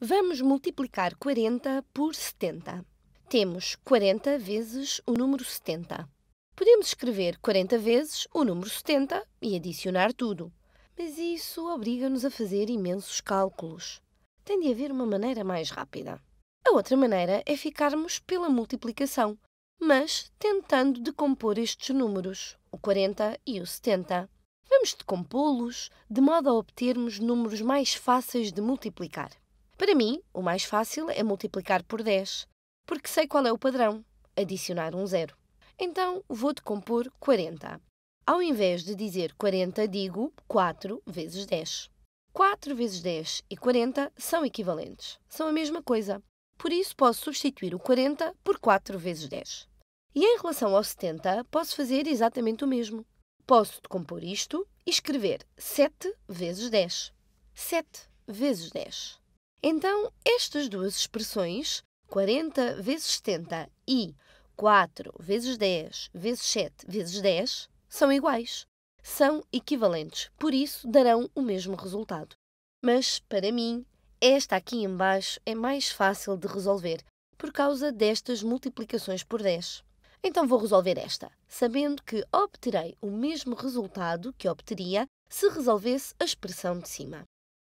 Vamos multiplicar 40 por 70. Temos 40 vezes o número 70. Podemos escrever 40 vezes o número 70 e adicionar tudo, mas isso obriga-nos a fazer imensos cálculos. Tem de haver uma maneira mais rápida. A outra maneira é ficarmos pela multiplicação, mas tentando decompor estes números, o 40 e o 70. Vamos decompô-los de modo a obtermos números mais fáceis de multiplicar. Para mim, o mais fácil é multiplicar por 10, porque sei qual é o padrão, adicionar um zero. Então, vou decompor 40. Ao invés de dizer 40, digo 4 vezes 10. 4 vezes 10 e 40 são equivalentes, são a mesma coisa. Por isso, posso substituir o 40 por 4 vezes 10. E em relação ao 70, posso fazer exatamente o mesmo. Posso decompor isto e escrever 7 vezes 10. 7 vezes 10. Então, estas duas expressões, 40 vezes 70 e 4 vezes 10 vezes 7 vezes 10, são iguais. São equivalentes, por isso darão o mesmo resultado. Mas, para mim, esta aqui embaixo é mais fácil de resolver, por causa destas multiplicações por 10. Então vou resolver esta, sabendo que obterei o mesmo resultado que obteria se resolvesse a expressão de cima.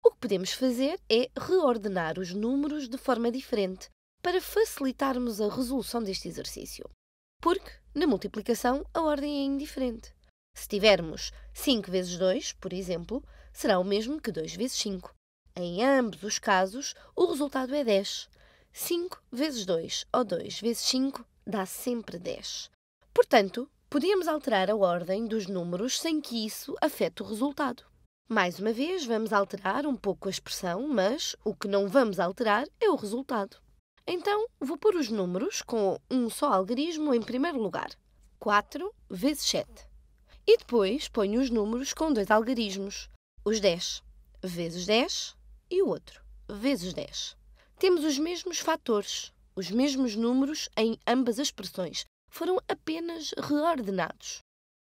O que podemos fazer é reordenar os números de forma diferente para facilitarmos a resolução deste exercício. Porque, na multiplicação, a ordem é indiferente. Se tivermos 5 vezes 2, por exemplo, será o mesmo que 2 vezes 5. Em ambos os casos, o resultado é 10. 5 vezes 2 ou 2 vezes 5 dá sempre 10. Portanto, podemos alterar a ordem dos números sem que isso afete o resultado. Mais uma vez, vamos alterar um pouco a expressão, mas o que não vamos alterar é o resultado. Então, vou pôr os números com um só algarismo em primeiro lugar. 4 vezes 7. E depois ponho os números com dois algarismos. Os 10 vezes 10 e o outro vezes 10. Temos os mesmos fatores, os mesmos números em ambas as expressões. Foram apenas reordenados.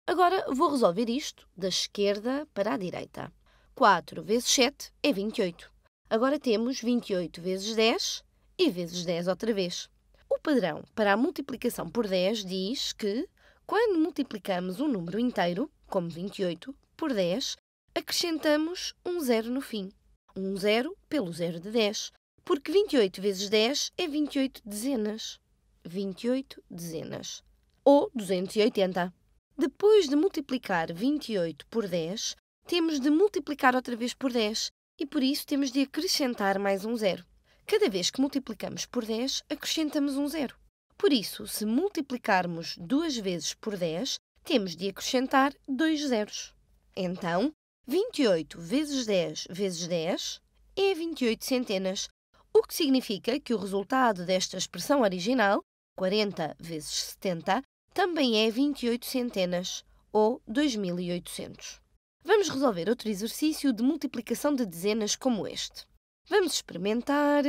Agora vou resolver isto da esquerda para a direita. 4 vezes 7 é 28. Agora temos 28 vezes 10 e vezes 10 outra vez. O padrão para a multiplicação por 10 diz que, quando multiplicamos um número inteiro, como 28, por 10, acrescentamos um zero no fim. Um zero pelo zero de 10, porque 28 vezes 10 é 28 dezenas. 28 dezenas. Ou 280. Depois de multiplicar 28 por 10, temos de multiplicar outra vez por 10 e por isso temos de acrescentar mais um zero. Cada vez que multiplicamos por 10, acrescentamos um zero. Por isso, se multiplicarmos duas vezes por 10, temos de acrescentar dois zeros. Então, 28 vezes 10 vezes 10 é 28 centenas, o que significa que o resultado desta expressão original, 40 vezes 70, também é 28 centenas, ou 2.800. Vamos resolver outro exercício de multiplicação de dezenas como este. Vamos experimentar.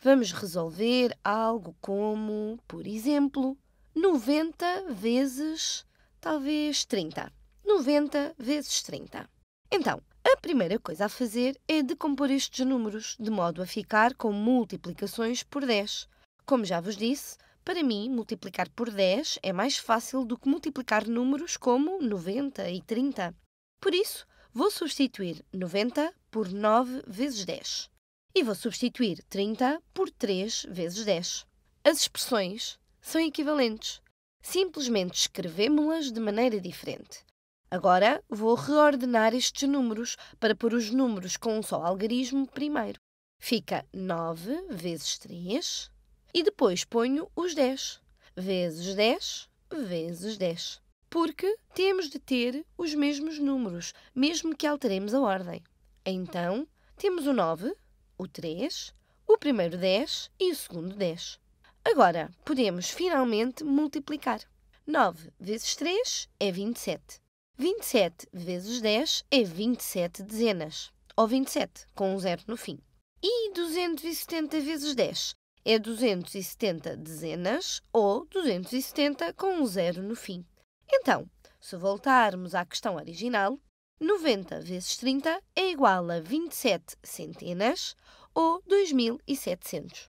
Vamos resolver algo como, por exemplo, 90 vezes talvez 30. 90 vezes 30. Então, a primeira coisa a fazer é decompor estes números, de modo a ficar com multiplicações por 10. Como já vos disse, para mim, multiplicar por 10 é mais fácil do que multiplicar números como 90 e 30. Por isso, vou substituir 90 por 9 vezes 10 e vou substituir 30 por 3 vezes 10. As expressões são equivalentes. Simplesmente escrevemos-las de maneira diferente. Agora vou reordenar estes números para pôr os números com um só algarismo primeiro. Fica 9 vezes 3 e depois ponho os 10. Vezes 10, vezes 10 porque temos de ter os mesmos números, mesmo que alteremos a ordem. Então, temos o 9, o 3, o primeiro 10 e o segundo 10. Agora, podemos finalmente multiplicar. 9 vezes 3 é 27. 27 vezes 10 é 27 dezenas, ou 27, com um zero no fim. E 270 vezes 10 é 270 dezenas, ou 270 com um zero no fim. Então, se voltarmos à questão original, 90 vezes 30 é igual a 27 centenas ou 2.700.